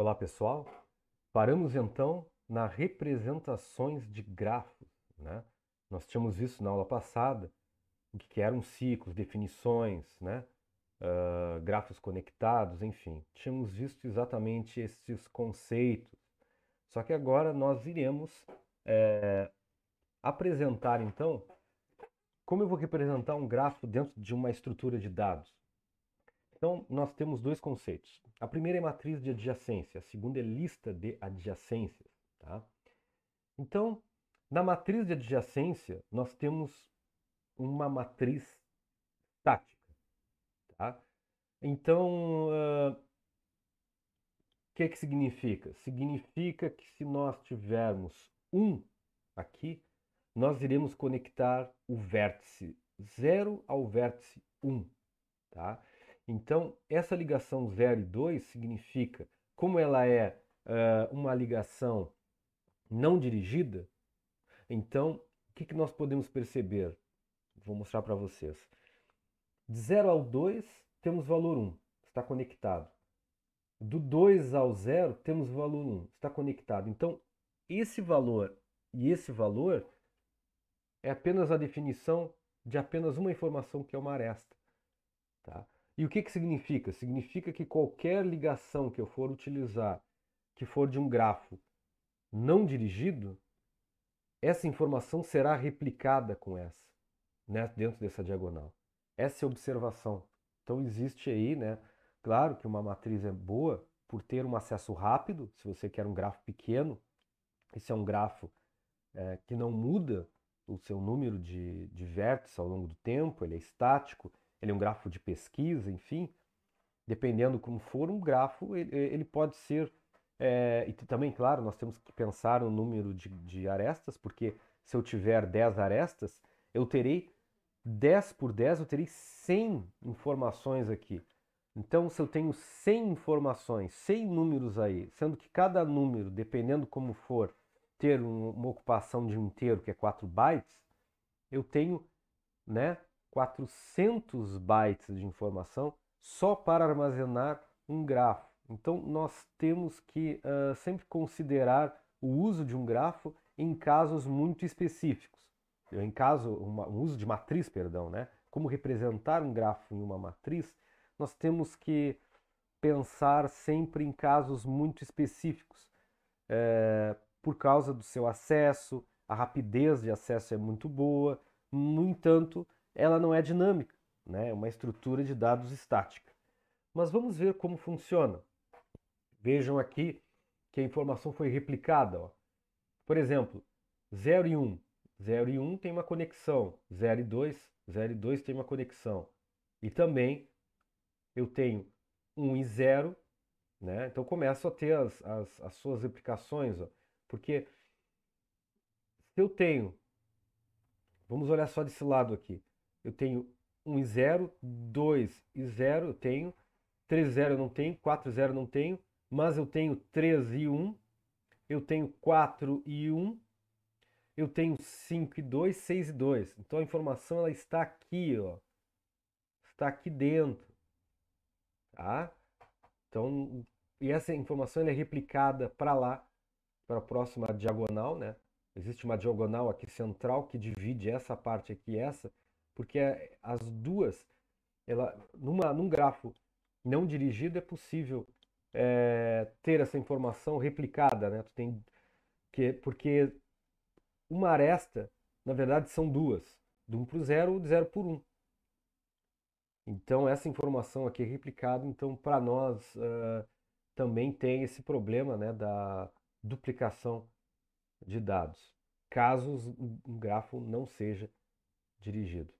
Olá, pessoal. Paramos então na representações de grafos, né? Nós tínhamos visto na aula passada o que eram ciclos, definições, né? Uh, grafos conectados, enfim, tínhamos visto exatamente esses conceitos. Só que agora nós iremos é, apresentar então como eu vou representar um grafo dentro de uma estrutura de dados. Então, nós temos dois conceitos. A primeira é matriz de adjacência, a segunda é lista de adjacências. Tá? Então, na matriz de adjacência, nós temos uma matriz tática Tá? Então, o uh, que, é que significa? Significa que se nós tivermos um aqui, nós iremos conectar o vértice 0 ao vértice 1. Um, tá? Então, essa ligação 0 e 2 significa, como ela é uh, uma ligação não dirigida, então o que, que nós podemos perceber? Vou mostrar para vocês. De 0 ao 2 temos valor 1, está conectado. Do 2 ao 0 temos valor 1, está conectado. Então, esse valor e esse valor é apenas a definição de apenas uma informação que é uma aresta. Tá? E o que, que significa? Significa que qualquer ligação que eu for utilizar, que for de um grafo não dirigido, essa informação será replicada com essa, né, dentro dessa diagonal. Essa é a observação. Então existe aí, né, claro que uma matriz é boa por ter um acesso rápido, se você quer um grafo pequeno, esse é um grafo é, que não muda o seu número de, de vértices ao longo do tempo, ele é estático, ele é um grafo de pesquisa, enfim, dependendo como for um grafo, ele, ele pode ser. É, e também, claro, nós temos que pensar no número de, de arestas, porque se eu tiver 10 arestas, eu terei 10 por 10, eu terei 100 informações aqui. Então, se eu tenho 100 informações, 100 números aí, sendo que cada número, dependendo como for, ter uma ocupação de um inteiro, que é 4 bytes, eu tenho né, 400 bytes de informação só para armazenar um grafo. Então, nós temos que uh, sempre considerar o uso de um grafo em casos muito específicos. Em caso, uma, um uso de matriz, perdão, né? Como representar um grafo em uma matriz, nós temos que pensar sempre em casos muito específicos, é, por causa do seu acesso, a rapidez de acesso é muito boa, no entanto, ela não é dinâmica, né? é uma estrutura de dados estática. Mas vamos ver como funciona. Vejam aqui que a informação foi replicada. Ó. Por exemplo, 0 e 1. 0 e 1 tem uma conexão. 0 e 2, 0 e 2 tem uma conexão. E também eu tenho 1 e 0, né? Então começo a ter as, as, as suas replicações, ó. porque se eu tenho, vamos olhar só desse lado aqui, eu tenho 1 e 0, 2 e 0 eu tenho, 3 e 0 eu não tenho, 4 e 0 eu não tenho, mas eu tenho 3 e 1, eu tenho 4 e 1, eu tenho 5 e 2, 6 e 2. Então a informação ela está aqui, ó. Está aqui dentro. Tá? Então, e essa informação é replicada para lá, para a próxima diagonal, né? Existe uma diagonal aqui central que divide essa parte aqui e essa. Porque as duas, ela, numa, num grafo não dirigido é possível é, ter essa informação replicada, né? Tu tem que porque uma aresta, na verdade, são duas, de 1 um para o zero ou de zero por Um. Então essa informação aqui é replicada, então para nós uh, também tem esse problema, né, da duplicação de dados, caso um grafo não seja dirigido.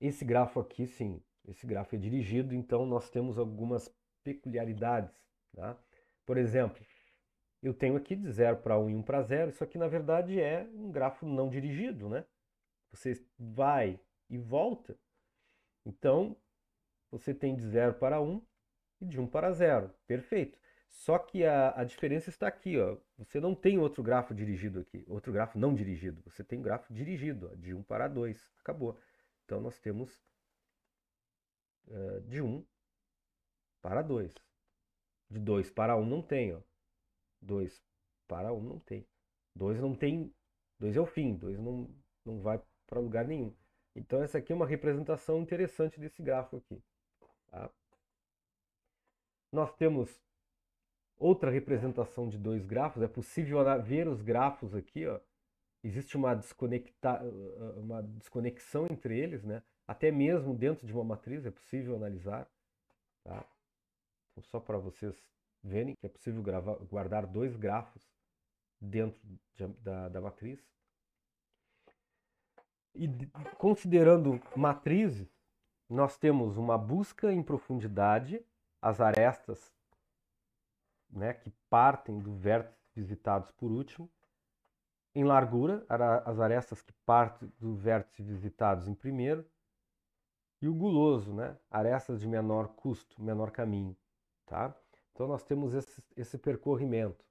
Esse grafo aqui, sim, esse grafo é dirigido, então nós temos algumas peculiaridades. Tá? Por exemplo, eu tenho aqui de 0 para 1 um e 1 um para 0, isso aqui na verdade é um grafo não dirigido, né? Você vai e volta, então você tem de 0 para 1 um e de 1 para 0, perfeito. Só que a, a diferença está aqui, ó. você não tem outro grafo dirigido aqui, outro grafo não dirigido, você tem um grafo dirigido, ó, de 1 para 2, acabou. Então nós temos uh, de 1 para 2. De 2 para 1 não tem, 2 para 1 não tem. 2 não tem, 2 é o fim, 2 não, não vai para lugar nenhum. Então essa aqui é uma representação interessante desse gráfico aqui. Tá? Nós temos outra representação de dois grafos, é possível ver os grafos aqui, ó, existe uma, desconecta, uma desconexão entre eles, né? até mesmo dentro de uma matriz é possível analisar. Tá? Então, só para vocês verem que é possível gravar, guardar dois grafos dentro de, da, da matriz. E considerando matrizes, nós temos uma busca em profundidade, as arestas né, que partem do vértice visitados por último, em largura, as arestas que partem do vértice visitados em primeiro, e o guloso, né? arestas de menor custo, menor caminho. Tá? Então nós temos esse, esse percorrimento.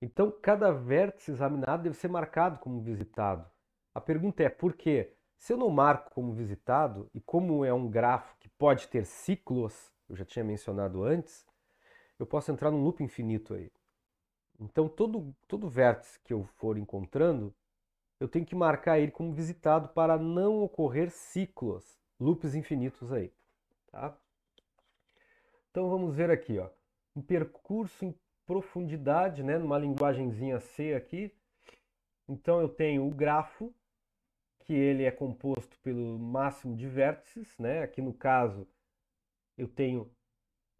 Então cada vértice examinado deve ser marcado como visitado. A pergunta é por quê? Se eu não marco como visitado, e como é um grafo que pode ter ciclos, eu já tinha mencionado antes, eu posso entrar num loop infinito aí. Então, todo, todo vértice que eu for encontrando, eu tenho que marcar ele como visitado para não ocorrer ciclos, loops infinitos aí. Tá? Então, vamos ver aqui. Ó. Um percurso em profundidade, né? numa linguagemzinha C aqui. Então, eu tenho o grafo, que ele é composto pelo máximo de vértices. Né? Aqui, no caso, eu tenho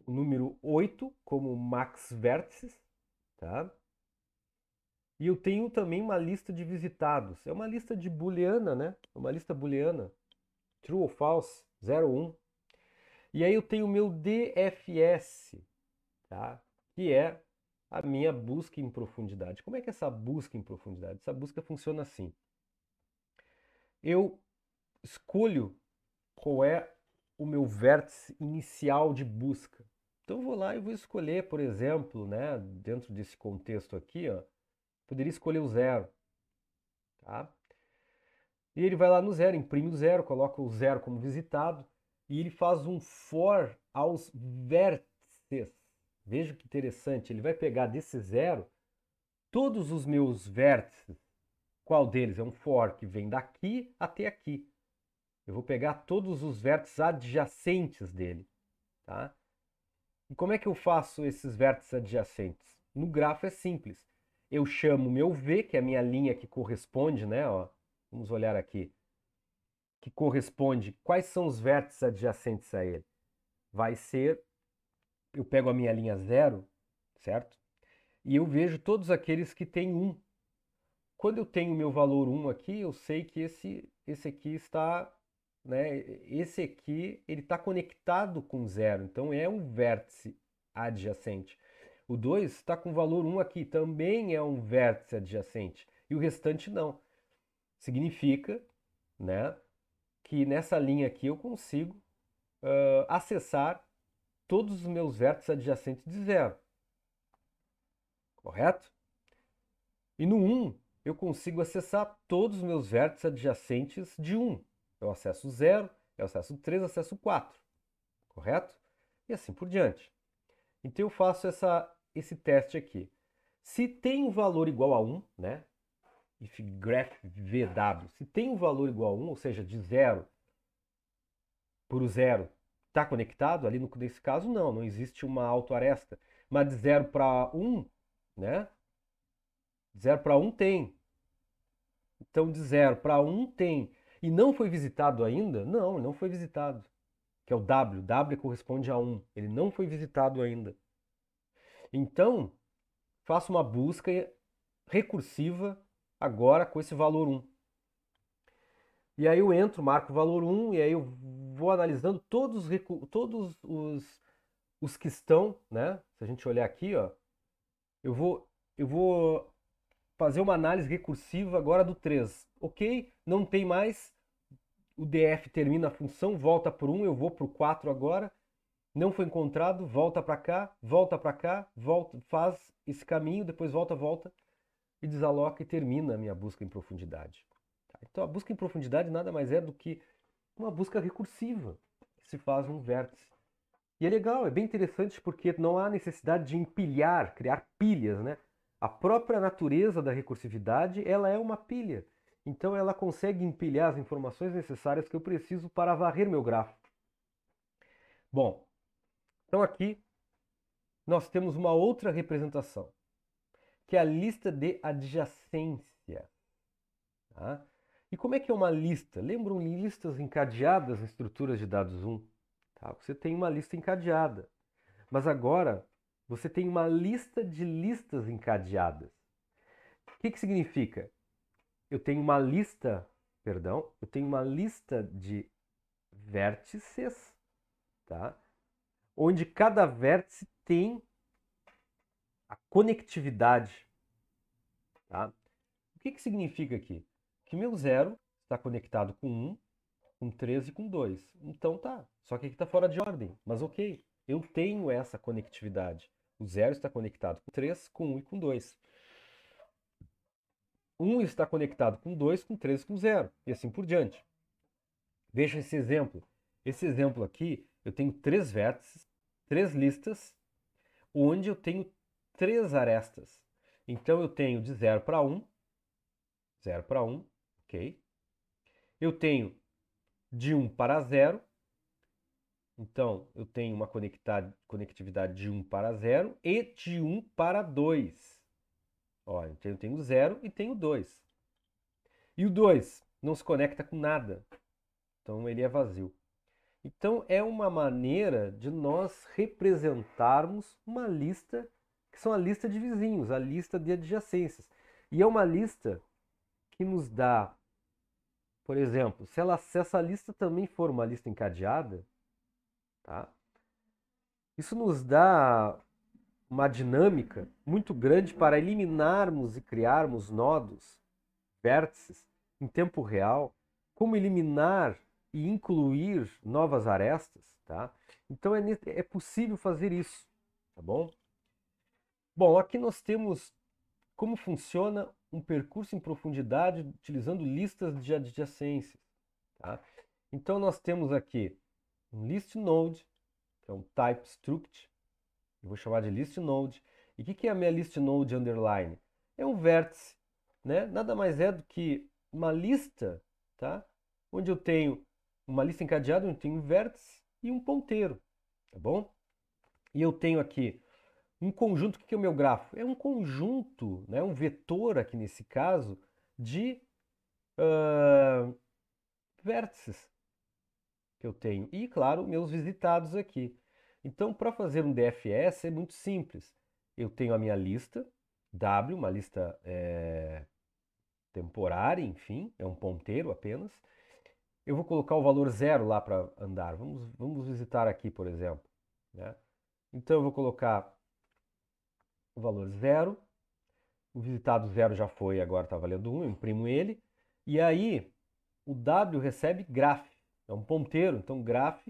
o número 8 como max vértices. Tá? E eu tenho também uma lista de visitados. É uma lista de booleana, né? É uma lista booleana. True ou false, 0, 1. Um. E aí eu tenho o meu DFS, tá? Que é a minha busca em profundidade. Como é que é essa busca em profundidade? Essa busca funciona assim. Eu escolho qual é o meu vértice inicial de busca. Então eu vou lá e vou escolher, por exemplo, né, dentro desse contexto aqui, ó, poderia escolher o zero. Tá? E ele vai lá no zero, imprime o zero, coloca o zero como visitado e ele faz um for aos vértices. Veja que interessante, ele vai pegar desse zero todos os meus vértices. Qual deles? É um for que vem daqui até aqui. Eu vou pegar todos os vértices adjacentes dele. Tá? E como é que eu faço esses vértices adjacentes? No grafo é simples. Eu chamo meu V, que é a minha linha que corresponde, né? Ó, vamos olhar aqui. Que corresponde, quais são os vértices adjacentes a ele? Vai ser, eu pego a minha linha zero, certo? E eu vejo todos aqueles que têm um. Quando eu tenho meu valor 1 aqui, eu sei que esse, esse aqui está né? Esse aqui ele está conectado com zero, então é um vértice adjacente. O 2 está com valor 1 um aqui, também é um vértice adjacente, e o restante não. Significa né, que nessa linha aqui eu consigo uh, acessar todos os meus vértices adjacentes de zero. Correto? E no 1 um, eu consigo acessar todos os meus vértices adjacentes de 1. Um é o acesso 0, é o acesso 3, é acesso 4, correto? E assim por diante. Então eu faço essa, esse teste aqui. Se tem um valor igual a 1, né? If graph VW, se tem um valor igual a 1, ou seja, de 0 para o 0 está conectado, ali no, nesse caso não, não existe uma autoaresta. Mas de 0 para 1, né? De 0 para 1 tem. Então de 0 para 1 tem e não foi visitado ainda? Não, ele não foi visitado. Que é o W. W corresponde a 1. Ele não foi visitado ainda. Então, faça uma busca recursiva agora com esse valor 1. E aí eu entro, marco o valor 1 e aí eu vou analisando todos, todos os, os que estão, né? Se a gente olhar aqui, ó, eu vou, eu vou fazer uma análise recursiva agora do 3. Ok, não tem mais, o DF termina a função, volta por 1, eu vou para o 4 agora, não foi encontrado, volta para cá, volta para cá, volta, faz esse caminho, depois volta, volta e desaloca e termina a minha busca em profundidade. Tá? Então a busca em profundidade nada mais é do que uma busca recursiva que se faz num vértice. E é legal, é bem interessante porque não há necessidade de empilhar, criar pilhas, né? A própria natureza da recursividade, ela é uma pilha. Então ela consegue empilhar as informações necessárias que eu preciso para varrer meu grafo. Bom, então aqui nós temos uma outra representação, que é a lista de adjacência. Tá? E como é que é uma lista? Lembram listas encadeadas em estruturas de dados 1? Tá? Você tem uma lista encadeada, mas agora você tem uma lista de listas encadeadas. O que, que significa? eu tenho uma lista, perdão, eu tenho uma lista de vértices, tá? Onde cada vértice tem a conectividade, tá? O que que significa aqui? Que meu zero está conectado com 1, com 3 e com 2. Então tá, só que aqui está fora de ordem, mas ok, eu tenho essa conectividade. O zero está conectado com 3, com 1 e com 2. 1 está conectado com 2, com 3, com 0 e assim por diante. Veja esse exemplo. Esse exemplo aqui, eu tenho três vértices, três listas, onde eu tenho três arestas. Então eu tenho de 0 para 1, 0 para 1, ok? Eu tenho de 1 para 0, então eu tenho uma conectividade de 1 para 0 e de 1 para 2. Ó, eu tenho 0 e tenho 2. E o 2 não se conecta com nada. Então ele é vazio. Então é uma maneira de nós representarmos uma lista que são a lista de vizinhos, a lista de adjacências. E é uma lista que nos dá, por exemplo, se, ela, se essa lista também for uma lista encadeada, tá? Isso nos dá uma dinâmica muito grande para eliminarmos e criarmos nodos, vértices, em tempo real, como eliminar e incluir novas arestas, tá? Então é, é possível fazer isso, tá bom? Bom, aqui nós temos como funciona um percurso em profundidade utilizando listas de adjacências, tá? Então nós temos aqui um list node, que é um type struct, eu vou chamar de list node. E o que, que é a minha list node underline? É um vértice, né? Nada mais é do que uma lista, tá? Onde eu tenho uma lista encadeada, onde eu tenho um vértice e um ponteiro, tá bom? E eu tenho aqui um conjunto, o que, que é o meu grafo? É um conjunto, né? Um vetor aqui nesse caso, de uh, vértices que eu tenho. E, claro, meus visitados aqui. Então, para fazer um DFS é muito simples. Eu tenho a minha lista W, uma lista é, temporária, enfim, é um ponteiro apenas. Eu vou colocar o valor zero lá para andar. Vamos, vamos visitar aqui, por exemplo. Né? Então, eu vou colocar o valor zero. O visitado zero já foi, agora está valendo 1, um, eu imprimo ele. E aí, o W recebe graph, é um ponteiro, então graph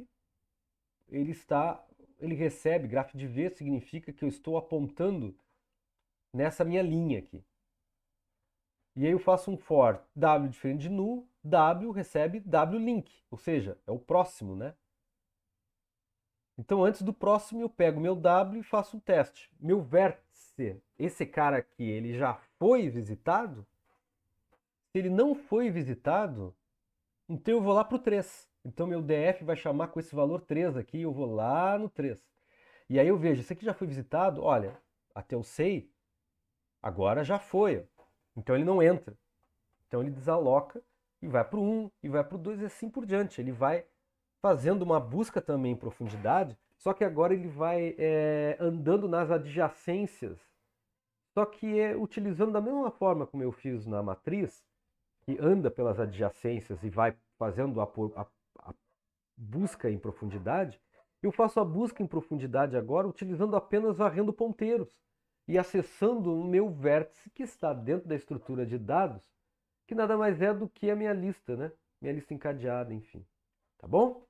ele está ele recebe, grafo de V significa que eu estou apontando nessa minha linha aqui. E aí eu faço um for W diferente de nu, W recebe W link, ou seja, é o próximo, né? Então antes do próximo eu pego meu W e faço um teste. Meu vértice, esse cara aqui, ele já foi visitado? Se ele não foi visitado, então eu vou lá para o 3. Então meu DF vai chamar com esse valor 3 aqui, eu vou lá no 3. E aí eu vejo, esse aqui já foi visitado, olha, até eu sei, agora já foi. Então ele não entra. Então ele desaloca e vai para o 1, e vai para o 2 e assim por diante. Ele vai fazendo uma busca também em profundidade, só que agora ele vai é, andando nas adjacências. Só que é utilizando da mesma forma como eu fiz na matriz, que anda pelas adjacências e vai fazendo a, a busca em profundidade, eu faço a busca em profundidade agora utilizando apenas varrendo ponteiros e acessando o meu vértice que está dentro da estrutura de dados, que nada mais é do que a minha lista, né? Minha lista encadeada, enfim. Tá bom?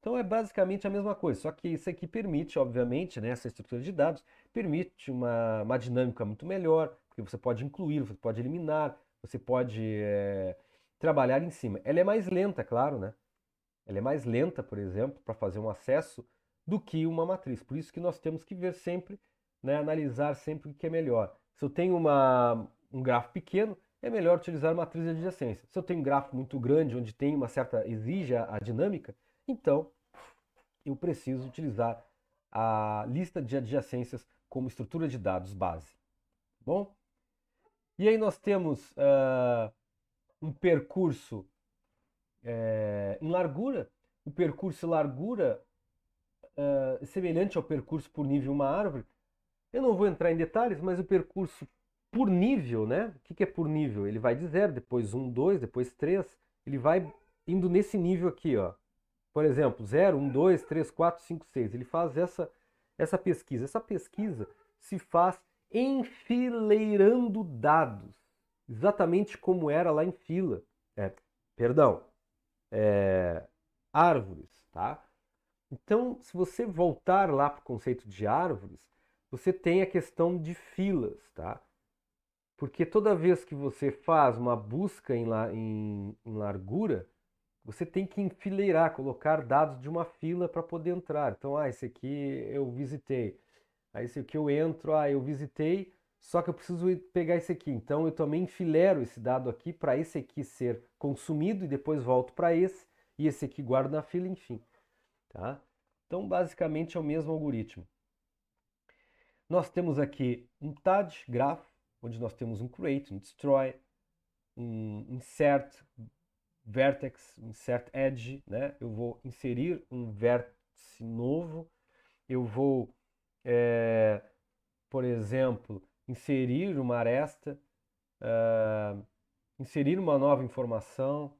Então é basicamente a mesma coisa, só que isso aqui permite, obviamente, né, essa estrutura de dados, permite uma, uma dinâmica muito melhor, porque você pode incluir, você pode eliminar, você pode é, trabalhar em cima. Ela é mais lenta, claro, né? Ela é mais lenta, por exemplo, para fazer um acesso do que uma matriz. Por isso que nós temos que ver sempre, né, analisar sempre o que é melhor. Se eu tenho uma, um grafo pequeno, é melhor utilizar matriz de adjacência. Se eu tenho um grafo muito grande, onde tem uma certa exige a dinâmica, então eu preciso utilizar a lista de adjacências como estrutura de dados base. Tá bom, e aí nós temos uh, um percurso é, em largura. O percurso largura é, semelhante ao percurso por nível uma árvore. Eu não vou entrar em detalhes, mas o percurso por nível, né? O que, que é por nível? Ele vai de 0, depois 1, um, 2, depois 3. Ele vai indo nesse nível aqui, ó. Por exemplo, 0, 1, 2, 3, 4, 5, 6. Ele faz essa, essa pesquisa. Essa pesquisa se faz enfileirando dados, exatamente como era lá em fila. É, perdão, é, árvores, tá? Então, se você voltar lá para o conceito de árvores, você tem a questão de filas, tá? Porque toda vez que você faz uma busca em, em, em largura, você tem que enfileirar, colocar dados de uma fila para poder entrar. Então, ah, esse aqui eu visitei. Ah, esse aqui eu entro, ah, eu visitei só que eu preciso pegar esse aqui, então eu também enfileiro esse dado aqui para esse aqui ser consumido e depois volto para esse, e esse aqui guardo na fila, enfim. Tá? Então basicamente é o mesmo algoritmo. Nós temos aqui um TAD grafo, onde nós temos um create, um destroy, um insert vertex, um insert edge, né? Eu vou inserir um vértice novo, eu vou, é, por exemplo, inserir uma aresta, uh, inserir uma nova informação,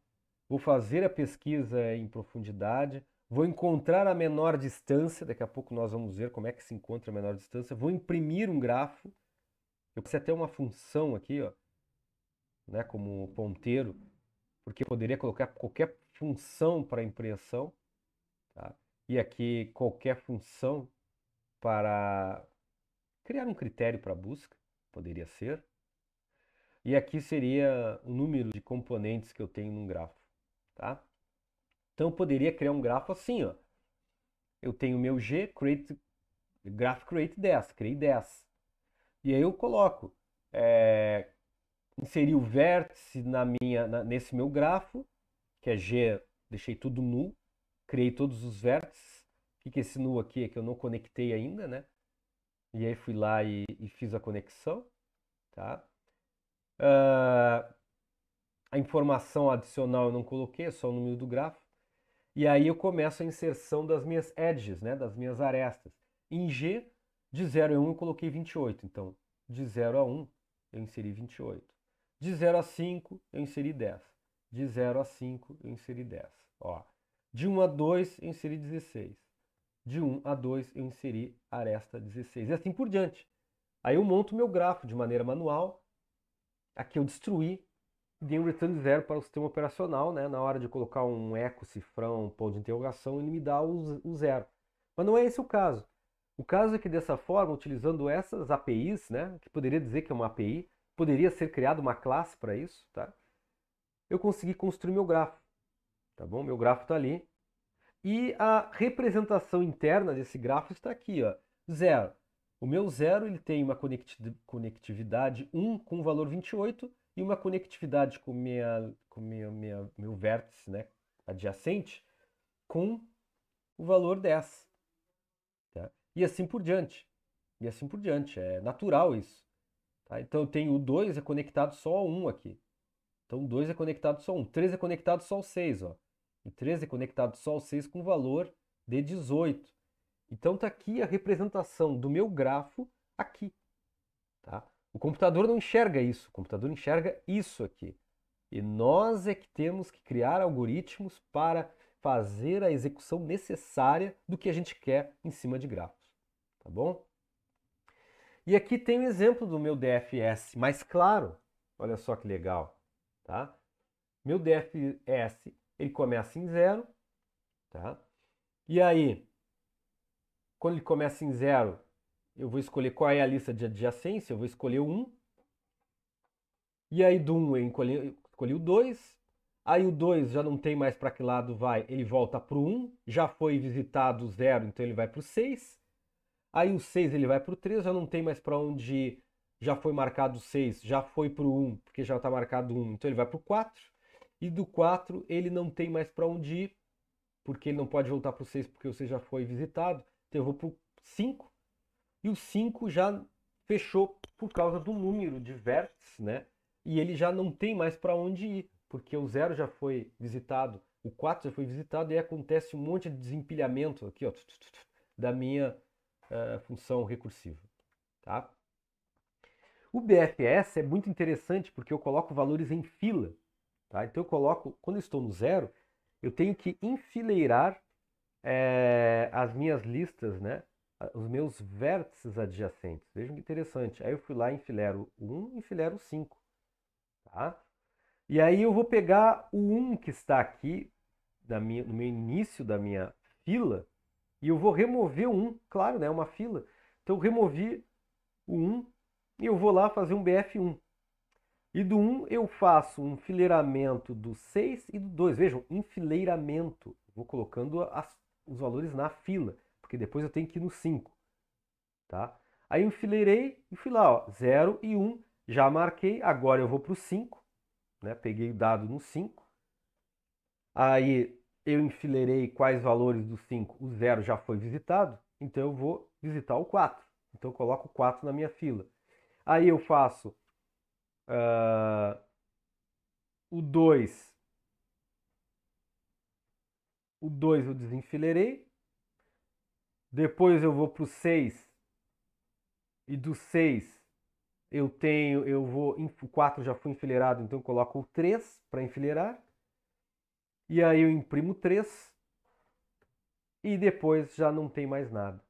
vou fazer a pesquisa em profundidade, vou encontrar a menor distância, daqui a pouco nós vamos ver como é que se encontra a menor distância, vou imprimir um grafo, eu preciso ter uma função aqui, ó, né, como ponteiro, porque eu poderia colocar qualquer função para impressão, tá? e aqui qualquer função para criar um critério para busca. Poderia ser. E aqui seria o número de componentes que eu tenho num grafo, tá? Então eu poderia criar um grafo assim, ó. Eu tenho meu G, create, graph create 10, criei 10. E aí eu coloco, é, inseri o vértice na minha, na, nesse meu grafo, que é G, deixei tudo nu, criei todos os vértices. O que, é esse nu aqui é que eu não conectei ainda, né? E aí fui lá e, e fiz a conexão, tá? Uh, a informação adicional eu não coloquei, é só o número do grafo. E aí eu começo a inserção das minhas edges, né, das minhas arestas. Em G, de 0 a 1 eu coloquei 28, então de 0 a 1 eu inseri 28. De 0 a 5 eu inseri 10. De 0 a 5 eu inseri 10. Ó. De 1 a 2 eu inseri 16 de 1 a 2 eu inseri aresta 16 e assim por diante. Aí eu monto meu grafo de maneira manual, aqui eu destruí e dei um return zero para o sistema operacional, né? na hora de colocar um eco, cifrão, ponto de interrogação, ele me dá o, zero. Mas não é esse o caso. O caso é que dessa forma, utilizando essas APIs, né, que poderia dizer que é uma API, poderia ser criada uma classe para isso, tá? eu consegui construir meu grafo. Tá bom? Meu grafo está ali, e a representação interna desse grafo está aqui, ó, zero. O meu zero ele tem uma conectividade 1 com o valor 28 e uma conectividade com, minha, com minha, minha, meu vértice né, adjacente com o valor 10. Tá? E assim por diante. E assim por diante. É natural isso. Tá? Então eu tenho o 2 é, então, é, é conectado só ao 1 aqui. Então 2 é conectado só ao 1. 3 é conectado só ao 6 e 13 é conectado só ao 6 com valor de 18. Então está aqui a representação do meu grafo aqui. Tá? O computador não enxerga isso, o computador enxerga isso aqui. E nós é que temos que criar algoritmos para fazer a execução necessária do que a gente quer em cima de grafos, tá bom? E aqui tem um exemplo do meu DFS mais claro. Olha só que legal, tá? Meu DFS ele começa em zero, tá? E aí, quando ele começa em zero, eu vou escolher qual é a lista de adjacência, eu vou escolher o 1. E aí do 1 eu escolhi, escolhi o 2. Aí o 2 já não tem mais para que lado vai, ele volta para o 1. Já foi visitado o 0, então ele vai para o 6. Aí o 6 ele vai para o 3, já não tem mais para onde ir. Já foi marcado o 6, já foi para o 1, porque já está marcado o 1, então ele vai para o 4. E do 4 ele não tem mais para onde ir, porque ele não pode voltar para o 6 porque você já foi visitado. Então eu vou para o 5. E o 5 já fechou por causa do número de vértices, né? E ele já não tem mais para onde ir, porque o 0 já foi visitado, o 4 já foi visitado e acontece um monte de desempilhamento aqui, ó, da minha uh, função recursiva, tá? O BFS é muito interessante porque eu coloco valores em fila. Tá? Então eu coloco, quando eu estou no zero, eu tenho que enfileirar é, as minhas listas, né? os meus vértices adjacentes. Vejam que interessante. Aí eu fui lá e enfilero o 1 e enfilero o 5. Tá? E aí eu vou pegar o 1 que está aqui minha, no meu início da minha fila e eu vou remover o 1. Claro, né? é uma fila. Então eu removi o 1 e eu vou lá fazer um BF1. E do 1 eu faço um fileiramento do 6 e do 2. Vejam, enfileiramento. Vou colocando as, os valores na fila, porque depois eu tenho que ir no 5. Tá? Aí eu enfileirei e fui lá, ó, 0 e 1. Já marquei, agora eu vou para o 5. Né? Peguei o dado no 5. Aí eu enfileirei quais valores do 5. O 0 já foi visitado, então eu vou visitar o 4. Então eu coloco o 4 na minha fila. Aí eu faço Uh, o 2. O 2 eu desenfileirei. Depois eu vou para o 6. E do 6 eu tenho, eu vou, o 4 já foi enfileirado, então eu coloco o 3 para enfileirar. E aí eu imprimo 3 e depois já não tem mais nada.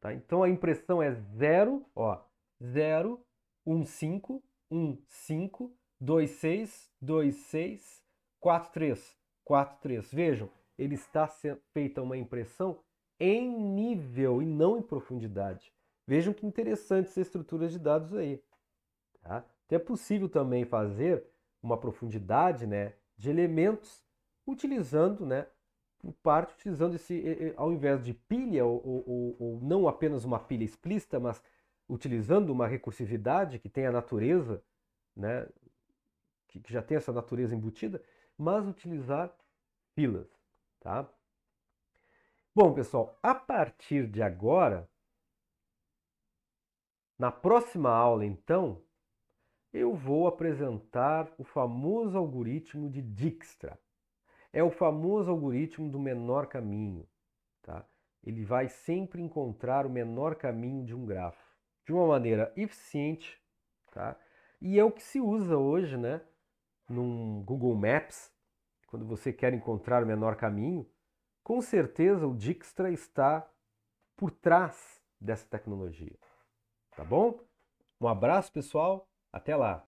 Tá? Então a impressão é 0, ó, 0, 1, 5, 1, 5, 2, 6, 2, 6, 4, 3, 4, 3. Vejam, ele está feita uma impressão em nível e não em profundidade. Vejam que interessantes estruturas de dados aí. Tá? Então é possível também fazer uma profundidade né, de elementos utilizando, né, por parte, utilizando esse, ao invés de pilha, ou, ou, ou não apenas uma pilha explícita, mas utilizando uma recursividade que tem a natureza, né, que, já tem essa natureza embutida, mas utilizar filas, tá? Bom, pessoal, a partir de agora, na próxima aula, então, eu vou apresentar o famoso algoritmo de Dijkstra. É o famoso algoritmo do menor caminho, tá? Ele vai sempre encontrar o menor caminho de um grafo de uma maneira eficiente, tá? E é o que se usa hoje, né? Num Google Maps, quando você quer encontrar o menor caminho, com certeza o Dijkstra está por trás dessa tecnologia. Tá bom? Um abraço, pessoal. Até lá.